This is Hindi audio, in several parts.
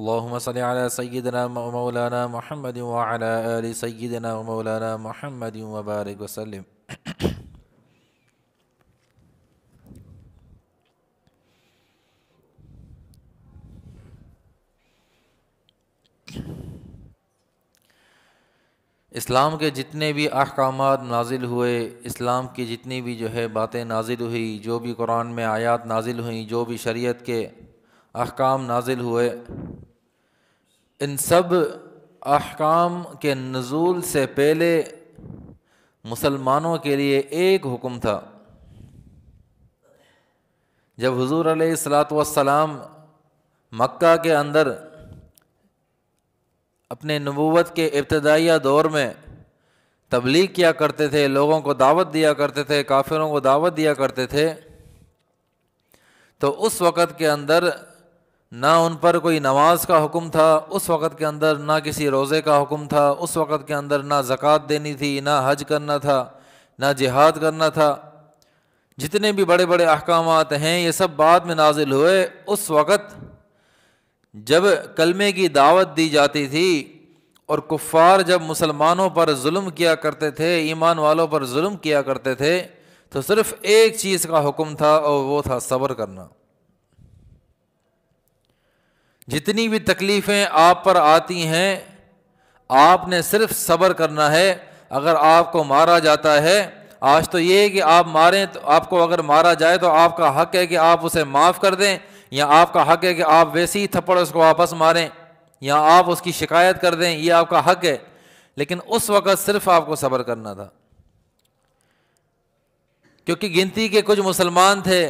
اللهم صل على سيدنا सैदना محمد وعلى वाल سيدنا मौलाना محمد وبارك وسلم इस्लाम के जितने भी अहकाम नाजिल हुए इस्लाम की जितनी भी जो है बातें नाजिल हुई जो भी कुरान में आयात नाजिल हुई जो भी शरीयत के अहकाम नाजिल हुए इन सब अहकाम के नज़ूल से पहले मुसलमानों के लिए एक हुक्म था जब हजूर अलैहिस्सलाम मक्का के अंदर अपने नबूवत के इब्तदाइया दौर में तबलीग किया करते थे लोगों को दावत दिया करते थे काफिरों को दावत दिया करते थे तो उस वक़्त के अंदर ना उन पर कोई नमाज का हुक्म था उस वक़्त के अंदर ना किसी रोज़े का हुक्म था उस वक़्त के अंदर ना ज़क़़त देनी थी ना हज करना था ना जिहाद करना था जितने भी बड़े बड़े अहकाम हैं ये सब बाद में नाजिल हुए उस वक़्त जब कलमे की दावत दी जाती थी और कुफ़ार जब मुसलमानों पर जुल्म किया करते थे ईमान वालों पर जुल्म किया करते थे तो सिर्फ़ एक चीज़ का हुक्म था और वो था सब्र करना जितनी भी तकलीफ़ें आप पर आती हैं आपने सिर्फ सब्र करना है अगर आपको मारा जाता है आज तो ये है कि आप मारें तो आपको अगर मारा जाए तो आपका हक है कि आप उसे माफ़ कर दें या आपका हक है कि आप वैसे ही थप्पड़ उसको वापस मारें या आप उसकी शिकायत कर दें ये आपका हक है लेकिन उस वक़्त सिर्फ आपको सब्र करना था क्योंकि गिनती के कुछ मुसलमान थे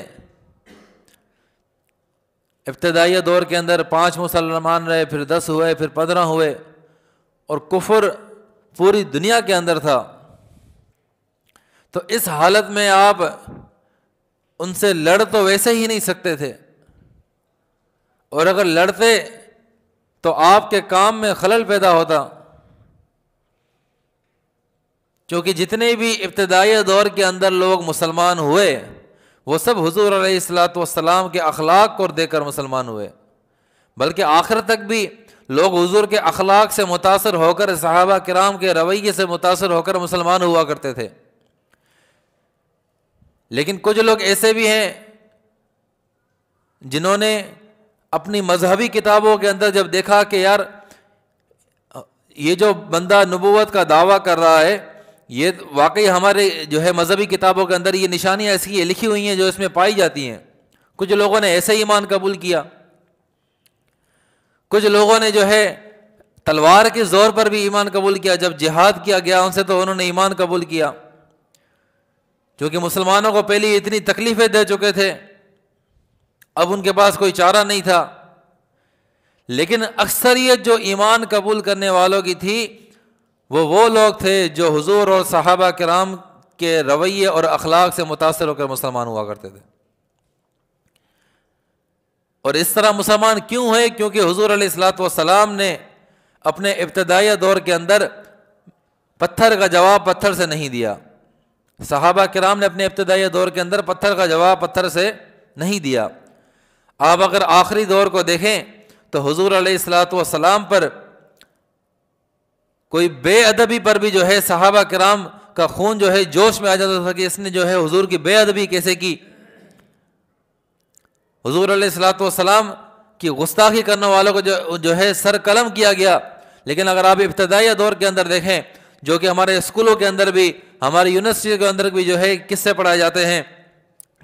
इब्तदाई दौर के अंदर पाँच मुसलमान रहे फिर दस हुए फिर पंद्रह हुए और कुफर पूरी दुनिया के अंदर था तो इस हालत में आप उनसे लड़ तो वैसे ही नहीं सकते थे और अगर लड़ते तो आपके काम में खलल पैदा होता क्योंकि जितने भी इब्तदाई दौर के अंदर लोग मुसलमान हुए वो सब हजूर सलाम के अखलाक को देकर मुसलमान हुए बल्कि आखिर तक भी लोग हजूर के अखलाक से मुतासर होकर सहाबा कराम के रवैये से मुतासर होकर मुसलमान हुआ करते थे लेकिन कुछ लोग ऐसे भी हैं जिन्होंने अपनी मजहबी किताबों के अंदर जब देखा कि यार ये जो बंदा नबूवत का दावा कर रहा है ये वाकई हमारे जो है मजहबी किताबों के अंदर ये निशानियाँ ऐसी है, लिखी हुई हैं जो इसमें पाई जाती हैं कुछ लोगों ने ऐसे ईमान कबूल किया कुछ लोगों ने जो है तलवार के ज़ोर पर भी ईमान कबूल किया जब जिहाद किया गया उनसे तो उन्होंने ईमान कबूल किया क्योंकि मुसलमानों को पहले इतनी तकलीफ़ें दे चुके थे अब उनके पास कोई चारा नहीं था लेकिन अक्सरियत जो ईमान कबूल करने वालों की थी वो वो लोग थे जो हुजूर और सहाबा कराम के रवैये और अखलाक से मुतासर होकर मुसलमान हुआ करते थे और इस तरह मुसलमान क्यों है क्योंकि हजूर सलाम ने अपने इब्तदाई दौर के अंदर पत्थर का जवाब पत्थर से नहीं दिया सहाबा कराम ने अपने इब्तदाई दौर के अंदर पत्थर का जवाब पत्थर से नहीं दिया आप अगर आखिरी दौर को देखें तो हजूर सलाम पर कोई बेअदबी पर भी जो है सहाबा कराम का खून जो है जोश में आ जाता था कि इसने जो है हुजूर की बेअदबी कैसे की हजूर सलाम की गुस्ताखी करने वालों को जो जो है सर कलम किया गया लेकिन अगर आप इब्तदाई दौर के अंदर देखें जो कि हमारे स्कूलों के अंदर भी हमारे यूनिवर्सिटी के अंदर भी जो है किस्से पढ़ाए जाते हैं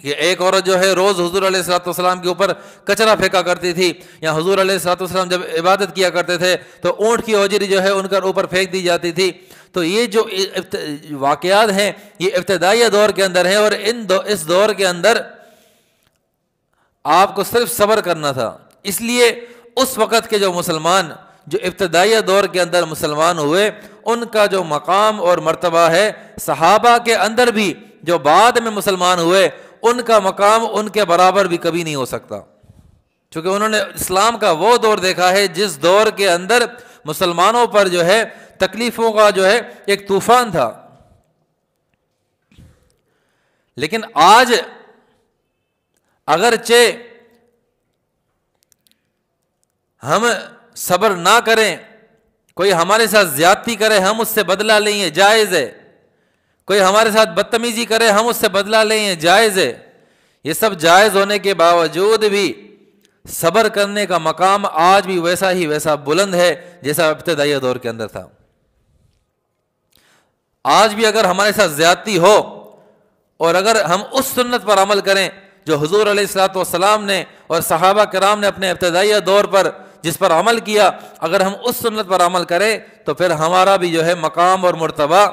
कि एक औरत जो है रोज़ हजूर सलाम के ऊपर कचरा फेंका करती थी या हजूर सलाम जब इबादत किया करते थे तो ऊँट की ओजरी जो है उनका ऊपर फेंक दी जाती थी तो ये जो वाक़ात हैं ये इब्तदाई दौर के अंदर हैं और इन दो इस दौर के अंदर आपको सिर्फ सब्र करना था इसलिए उस वक़्त के जो मुसलमान जो इब्तदाई दौर के अंदर मुसलमान हुए उनका जो मकाम और मरतबा है सहाबा के अंदर भी जो बाद में मुसलमान हुए उनका मकाम उनके बराबर भी कभी नहीं हो सकता क्योंकि उन्होंने इस्लाम का वो दौर देखा है जिस दौर के अंदर मुसलमानों पर जो है तकलीफों का जो है एक तूफान था लेकिन आज अगर चे हम सब्र ना करें कोई हमारे साथ ज्यादती करे हम उससे बदला लेंगे जायज़ है कोई हमारे साथ बदतमीजी करे हम उससे बदला लें ये जायज़ है ये सब जायज़ होने के बावजूद भी सब्र करने का मकाम आज भी वैसा ही वैसा बुलंद है जैसा इब्तदाई दौर के अंदर था आज भी अगर हमारे साथ ज्यादती हो और अगर हम उस सुन्नत पर अमल करें जो हजूर सलाम ने और सहाबा कराम ने अपने इब्तदाई दौर पर जिस पर अमल किया अगर हम उस सुन्नत पर अमल करें तो फिर हमारा भी जो है मकाम और मरतबा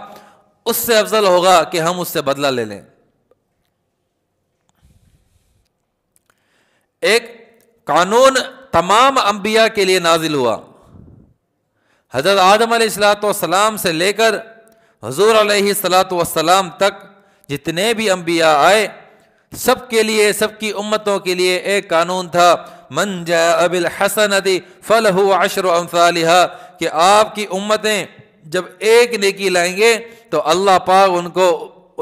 उससे अफजल होगा कि हम उससे बदला ले लें एक कानून तमाम अंबिया के लिए नाजिल हुआ हजरत आदम सलाम से लेकर हजूर सलाम तक जितने भी अंबिया आए सबके लिए सबकी उम्मतों के लिए एक कानून था मन जा अबिल फल हुआ अशर अम्फालिहा कि आपकी उम्मतें जब एक नेकी लाएंगे तो अल्लाह पाक उनको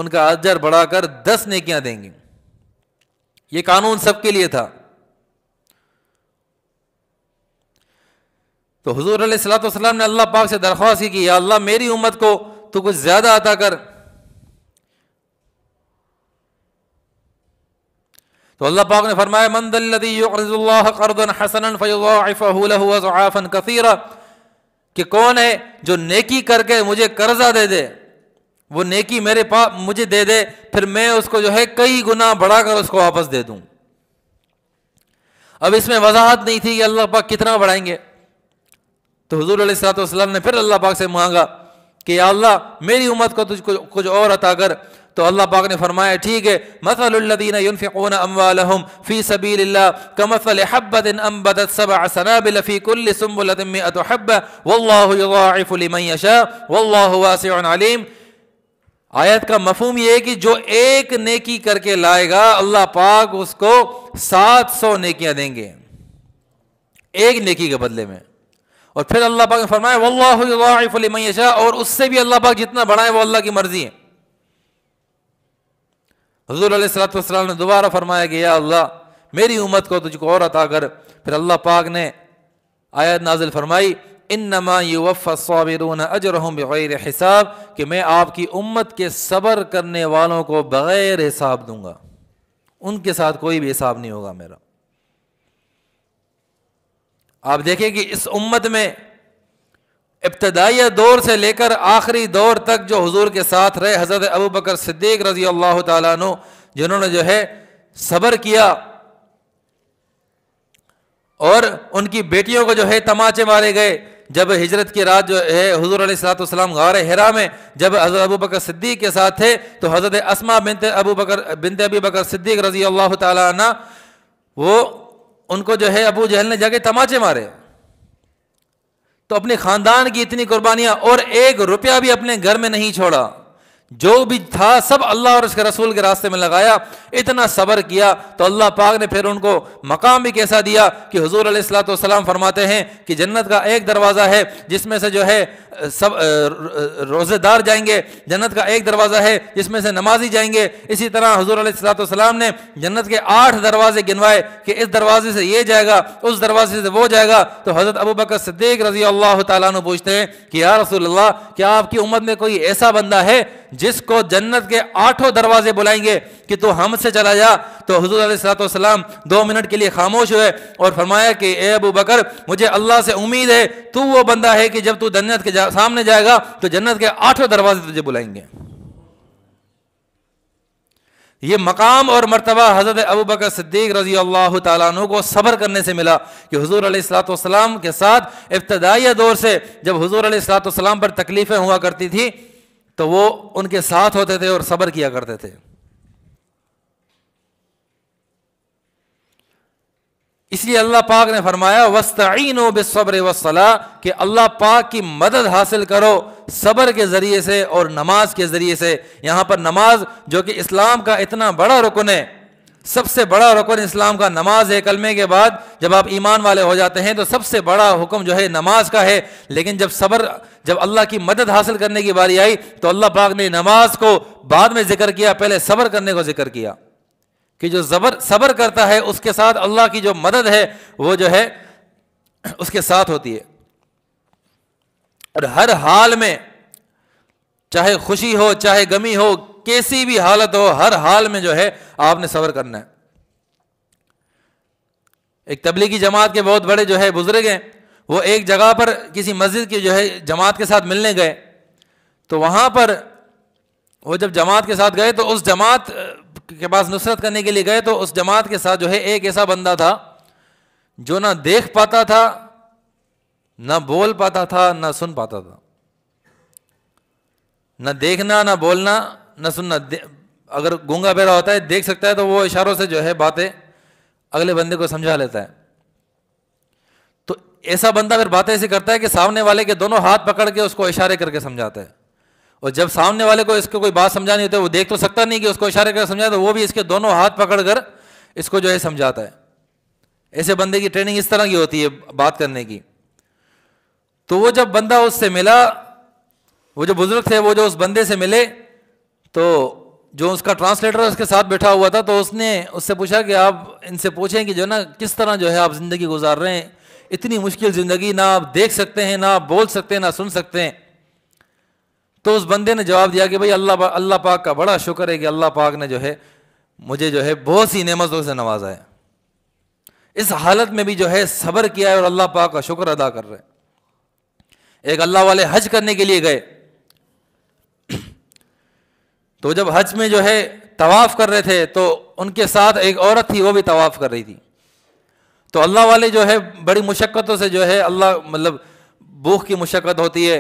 उनका अजर बढ़ाकर दस नेकियां देंगे ये कानून सबके लिए था तो हजूर सलाम ने अल्लाह पाक से दरख्वास्त की कि या अल्लाह मेरी उम्मत को तो कुछ ज्यादा अता कर तो अल्लाह पाक ने फरमाया मंदी हसन फ़ैफ़न कसीरा कि कौन है जो नेकी करके मुझे कर्जा दे दे वो नेकी मेरे पास मुझे दे दे फिर मैं उसको जो है कई गुना बढ़ाकर उसको वापस दे दूं अब इसमें वजाहत नहीं थी कि अल्लाह पाक कितना बढ़ाएंगे तो हजूर सलाम ने फिर अल्लाह पाक से मांगा कि अल्लाह मेरी उम्मत को तुझ कुछ और अता कर तो अल्लाह पाक ने फरमाया ठीक है मसलदीन यनफ़ोन अम्वालहम फ़ी सबील कमसल हब्बत अम्बत सबीकुल्लुम्बलमिन आयत का मफहम यह है कि जो एक नेकी करके लाएगा अल्लाह पाक उसको 700 नेकियां देंगे एक नेकी के बदले में और फिर अल्लाह पाक ने फरमाया वल्लाहु लिमन यशा और उससे भी अल्लाह पाक जितना बढ़ाए वो अल्लाह की मर्ज़ी है हजूर सलाम ने दोबारा फरमाया कि या अल्लाह मेरी उम्मत को तुझको और अता कर फिर अल्लाह पाक ने आयत नाजिल फरमाई इन नमा युवफ़ाबिरून अजरहम बग़ैर हिसाब कि मैं आपकी उम्मत के सब्र करने वालों को बग़ैर हिसाब दूंगा उनके साथ कोई भी हिसाब नहीं होगा मेरा आप देखें कि इस उम्मत में इब्तदाई दौर से लेकर आखिरी दौर तक जो हजूर के साथ रहे हज़रत अबू बकर सिद्दीक रजी अल्लाह तु जिन्होंने जो है सबर किया और उनकी बेटियों को जो है तमाचे मारे गए जब हिजरत की रात जो है हजूर अलीसलाम गार हरा में जब हज़रत अबू बकर सिद्दीक के साथ थे तो हज़रत असमा बिनते अबू बकर बिनते अबी बकर सिद्दीक रजी अल्लाह तु वो उनको जो है अबू जहल ने जाके तमाचे मारे तो अपने खानदान की इतनी कुर्बानियां और एक रुपया भी अपने घर में नहीं छोड़ा जो भी था सब अल्लाह और उसके रसूल के रास्ते में लगाया इतना सब्र किया तो अल्लाह पाक ने फिर उनको मकाम भी कैसा दिया कि हजूर सलाम फरमाते हैं कि जन्नत का एक दरवाज़ा है जिसमें से जो है सब रोज़ेदार जाएंगे जन्नत का एक दरवाज़ा है जिसमें से नमाजी जाएंगे इसी तरह हजूर सलाम ने जन्नत के आठ दरवाजे गिनवाए कि इस दरवाजे से ये जाएगा उस दरवाजे से वो जाएगा तो हज़रत अबू बकर सिद्दीक रजी अल्लाह तु पूछते हैं कि यार रसूल क्या आपकी उम्मत में कोई ऐसा बंदा है जिसको जन्नत के आठों दरवाजे बुलाएंगे कि तू हमसे चला जा तो हजूर दो मिनट के लिए खामोश हुए और फरमाया कि ए अबू बकर मुझे अल्लाह से उम्मीद है तू वो बंदा है कि जब तू जन्नत के जा, सामने जाएगा तो जन्नत के आठों दरवाजे तुझे बुलाएंगे ये मकाम और मरतबा हज़रत अबू बकर सिद्दीक रजी अल्लाह तु को सबर करने से मिला कि हजूर सलाम के साथ इब्तदाई दौर से जब हजूर सलाम पर तकलीफ़ें हुआ करती थी तो वो उनके साथ होते थे और सब्र किया करते थे इसलिए अल्लाह पाक ने फरमाया वस्तीन बेसब्र वसला कि अल्लाह पाक की मदद हासिल करो सबर के ज़रिए से और नमाज के ज़रिए से यहां पर नमाज जो कि इस्लाम का इतना बड़ा रुकन है सबसे बड़ा रकन इस्लाम का नमाज है कलमे के बाद जब आप ईमान वाले हो जाते हैं तो सबसे बड़ा हुक्म जो है नमाज का है लेकिन जब सबर जब अल्लाह की मदद हासिल करने की बारी आई तो अल्लाह पाक ने नमाज को बाद में जिक्र किया पहले सबर करने को जिक्र किया कि जो जबर सबर करता है उसके साथ अल्लाह की जो मदद है वो जो है उसके साथ होती है और हर हाल में चाहे खुशी हो चाहे गमी हो कैसी भी हालत हो हर हाल में जो है आपने सबर करना है एक तबलीगी जमात के बहुत बड़े जो है बुजुर्ग हैं वो एक जगह पर किसी मस्जिद के जो है जमात के साथ मिलने गए तो वहां पर वो जब जमात के साथ गए तो उस जमात के पास नुसरत करने के लिए गए तो उस जमात के साथ जो है एक ऐसा बंदा था जो ना देख पाता था ना बोल पाता था ना सुन पाता था ना देखना ना बोलना न सुनना अगर गूंगा बेरा होता है देख सकता है तो वो इशारों से जो है बातें अगले बंदे को समझा लेता है तो ऐसा बंदा फिर बातें ऐसी करता है कि सामने वाले के दोनों हाथ पकड़ के उसको इशारे करके समझाता है और जब सामने वाले को इसको कोई बात समझानी होती है वो देख तो सकता नहीं कि उसको इशारे करके समझाता तो वो भी इसके दोनों हाथ पकड़ कर इसको जो है समझाता है ऐसे बंदे की ट्रेनिंग इस तरह की होती है बात करने की तो वो जब बंदा उससे मिला वो जो बुजुर्ग थे वो जो उस बंदे से मिले तो जो उसका ट्रांसलेटर उसके साथ बैठा हुआ था तो उसने उससे पूछा कि आप इनसे पूछें कि जो ना किस तरह जो है आप ज़िंदगी गुजार रहे हैं इतनी मुश्किल ज़िंदगी ना आप देख सकते हैं ना आप बोल सकते हैं ना सुन सकते हैं तो उस बंदे ने जवाब दिया कि भाई अल्लाह अल्लाह पाक का बड़ा शुक्र है कि अल्लाह पाक ने जो है मुझे जो है बहुत सी नमतों से नवाजा है इस हालत में भी जो है सब्र किया है और अल्लाह पाक का शुक्र अदा कर रहे हैं एक अल्लाह वाले हज करने के लिए गए तो जब हज में जो है तवाफ़ कर रहे थे तो उनके साथ एक औरत थी वो भी तवाफ़ कर रही थी तो अल्लाह वाले जो है बड़ी मुशक्क़तों से जो है अल्लाह मतलब भूख की मुशक्क़त होती है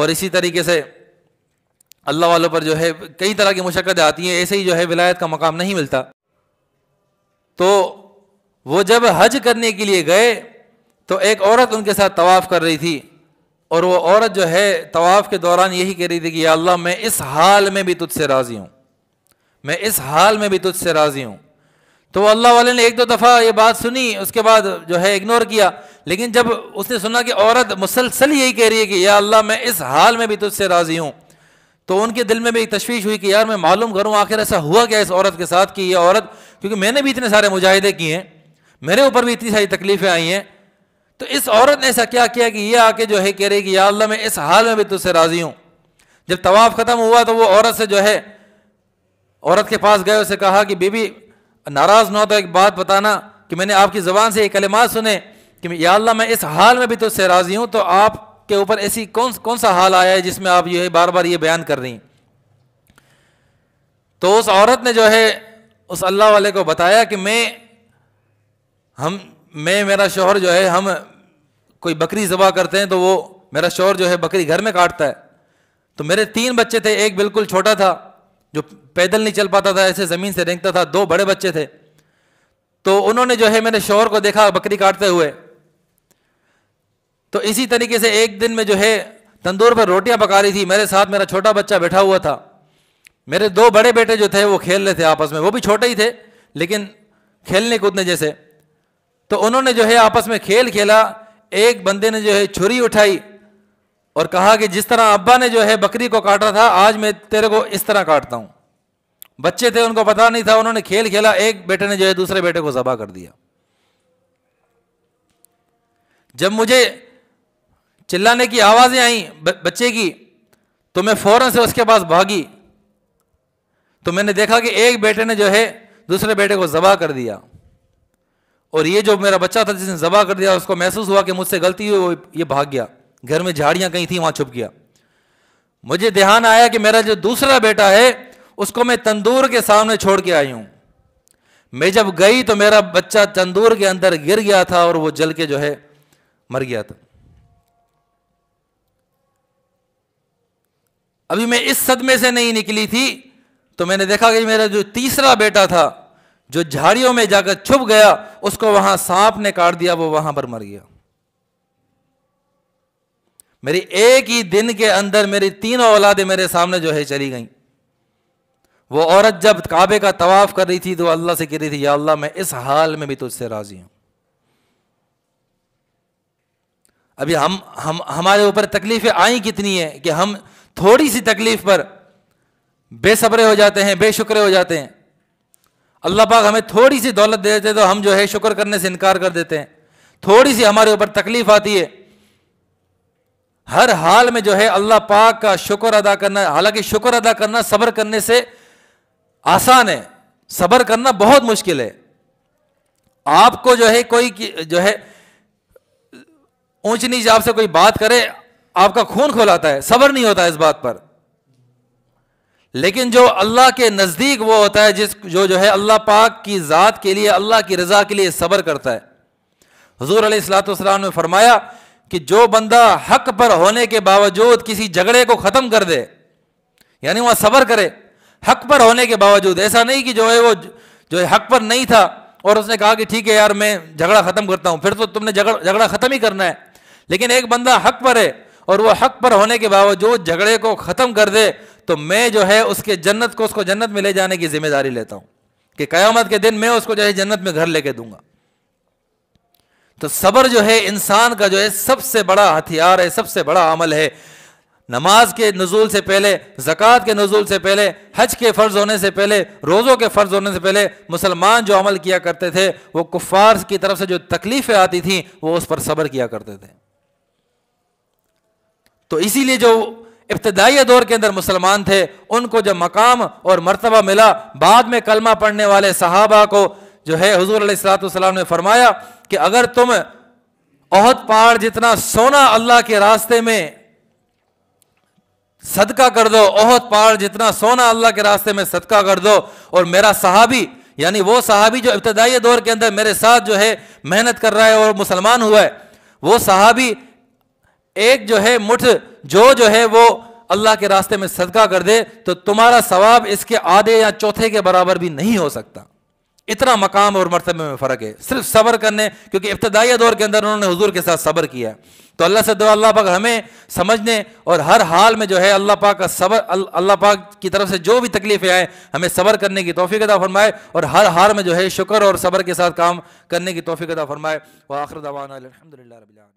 और इसी तरीके से अल्लाह वालों पर जो है कई तरह की मुशक्क़तें आती हैं ऐसे ही जो है विलायत का मकाम नहीं मिलता तो वो जब हज करने के लिए गए तो एक औरत उनके साथ तवाफ़ कर रही थी और वो औरत जो है तवाफ़ के दौरान यही कह रही थी कि अल्लाह मैं इस हाल में भी तुझसे राज़ी हूँ मैं इस हाल में भी तुझसे राज़ी हूँ तो अल्लाह वाले ने एक दो दफ़ा ये बात सुनी उसके बाद जो है इग्नोर किया लेकिन जब उसने सुना कि औरत मुसलसल यही कह रही है कि या अल्लाह मैं इस हाल में भी तुझसे राज़ी हूँ तो उनके दिल में भी एक तश्वीश हुई कि यार मैं मालूम करूँ आखिर ऐसा हुआ क्या इस औरत के साथ कि यह औरत क्योंकि मैंने भी इतने सारे मुजाहिदे किए हैं मेरे ऊपर भी इतनी सारी तकलीफ़ें आई हैं तो इस औरत ने ऐसा क्या किया कि ये आके जो है कह रही कि या अल्लाह मैं इस हाल में भी तुझसे राजी हूँ जब तवाफ़ ख़त्म हुआ तो वो औरत से जो है औरत के पास गए उसे कहा कि बीबी नाराज़ ना हो तो एक बात बताना कि मैंने आपकी ज़बान से एक कलेमा सुने कि या अल्लाह मैं इस हाल में भी तुझसे राज़ी हूँ तो आपके ऊपर ऐसी कौन कौन सा हाल आया है जिसमें आप ये बार बार ये बयान कर रही तो उस औरत ने जो है उस अल्लाह वाले को बताया कि मैं हम मैं मेरा शोहर जो है हम कोई बकरी जबा करते हैं तो वो मेरा शोर जो है बकरी घर में काटता है तो मेरे तीन बच्चे थे एक बिल्कुल छोटा था जो पैदल नहीं चल पाता था ऐसे ज़मीन से रेंगता था दो बड़े बच्चे थे तो उन्होंने जो है मेरे शोर को देखा बकरी काटते हुए तो इसी तरीके से एक दिन में जो है तंदूर पर रोटियां पका रही थी मेरे साथ मेरा छोटा बच्चा बैठा हुआ था मेरे दो बड़े बेटे जो थे वो खेल रहे थे आपस में वो भी छोटे ही थे लेकिन खेलने कूदने जैसे तो उन्होंने जो है आपस में खेल खेला एक बंदे ने जो है छुरी उठाई और कहा कि जिस तरह अब्बा ने जो है बकरी को काटा था आज मैं तेरे को इस तरह काटता हूं बच्चे थे उनको पता नहीं था उन्होंने खेल खेला एक बेटे ने जो है दूसरे बेटे को जबा कर दिया जब मुझे चिल्लाने की आवाज़ें आई बच्चे की तो मैं फ़ौरन से उसके पास भागी तो मैंने देखा कि एक बेटे ने जो है दूसरे बेटे को जबा कर दिया और ये जो मेरा बच्चा था जिसने जबा कर दिया उसको महसूस हुआ कि मुझसे गलती हुई वो ये भाग गया घर में झाड़ियां कहीं थी वहां छुप गया मुझे ध्यान आया कि मेरा जो दूसरा बेटा है उसको मैं तंदूर के सामने छोड़ के आई हूं मैं जब गई तो मेरा बच्चा तंदूर के अंदर गिर गया था और वो जल के जो है मर गया था अभी मैं इस सदमे से नहीं निकली थी तो मैंने देखा कि मेरा जो तीसरा बेटा था जो झाड़ियों में जाकर छुप गया उसको वहां सांप ने काट दिया वो वहां पर मर गया मेरी एक ही दिन के अंदर मेरी तीनों औलादें मेरे सामने जो है चली गईं वो औरत जब काबे का तवाफ कर रही थी तो अल्लाह से कह रही थी या अल्लाह मैं इस हाल में भी तुझसे राजी हूं अभी हम हम हमारे ऊपर तकलीफें आई कितनी है कि हम थोड़ी सी तकलीफ पर बेसब्रे हो जाते हैं बेशुक्रे हो जाते हैं अल्लाह पाक हमें थोड़ी सी दौलत दे देते तो हम जो है शुक्र करने से इनकार कर देते हैं थोड़ी सी हमारे ऊपर तकलीफ आती है हर हाल में जो है अल्लाह पाक का शुक्र अदा करना हालांकि शुक्र अदा करना सब्र करने से आसान है सब्र करना बहुत मुश्किल है आपको जो है कोई जो है ऊंच नीच आपसे कोई बात करे आपका खून खोलाता है सब्र नहीं होता इस बात पर लेकिन जो अल्लाह के नज़दीक वो होता है जिस जो जो है अल्लाह पाक की ज़ात के लिए अल्लाह की रज़ा के लिए सब्र करता है हजूर सलाम ने फरमाया कि जो बंदा हक पर होने के बावजूद किसी झगड़े को ख़त्म कर दे यानी वह सब्र करे हक पर होने के बावजूद ऐसा नहीं कि जो है वो जो है हक पर नहीं था और उसने कहा कि ठीक है यार मैं झगड़ा ख़त्म करता हूँ फिर तो तुमने झगड़ा झगड़ा ख़त्म ही करना है लेकिन एक बंदा हक पर है और वह हक पर होने के बावजूद झगड़े को ख़त्म कर दे तो मैं जो है उसके जन्नत को उसको जन्नत में ले जाने की जिम्मेदारी लेता हूं कि कयामत के दिन मैं उसको जो है जन्नत में घर लेके दूंगा तो सबर जो है इंसान का जो है सबसे बड़ा हथियार है सबसे बड़ा अमल है नमाज के नजूल से पहले ज़क़़त के नजूल से पहले हज के फ़र्ज़ होने से पहले रोज़ों के फ़र्ज़ होने से पहले मुसलमान जो अमल किया करते थे वो कुफ़ार की तरफ से जो तकलीफ़ें आती थीं वो उस पर सब्र किया करते थे तो इसीलिए जो इब्तदाई दौर के अंदर मुसलमान थे उनको जब मकाम और मरतबा मिला बाद में कलमा पढ़ने वाले सहाबा को जो है हजूर सलाम ने फरमाया कि अगर तुम ओहद पहाड़ जितना सोना अल्लाह के रास्ते में सदका कर दो ओहद पहाड़ जितना सोना अल्लाह के रास्ते में सदका कर दो और मेरा सहाबी यानी वो सहाबी जो इब्तदाई दौर के अंदर मेरे साथ जो है मेहनत कर रहा है और मुसलमान हुआ है वो सहाबी एक जो है मुठ जो जो है वो अल्लाह के रास्ते में सदका कर दे तो तुम्हारा सवाब इसके आधे या चौथे के बराबर भी नहीं हो सकता इतना मकाम और मरतबे में फ़र्क है सिर्फ सबर करने क्योंकि इब्तदाई दौर के अंदर उन्होंने हजूर के साथ सबर किया तो अल्लाह से दुआ अल्लाह पाक हमें समझने और हर हाल में जो है अल्लाह पाक का सबर अल्लाह पाक की तरफ से जो भी तकलीफ़ें आए हमें सबर करने की तोफ़ी अदा फरमाए और हर हाल में जो है शुक्र और सबर के साथ काम करने की तोफ़ी अदा फरमाए व आखिर दवाना अलहमदिल्ला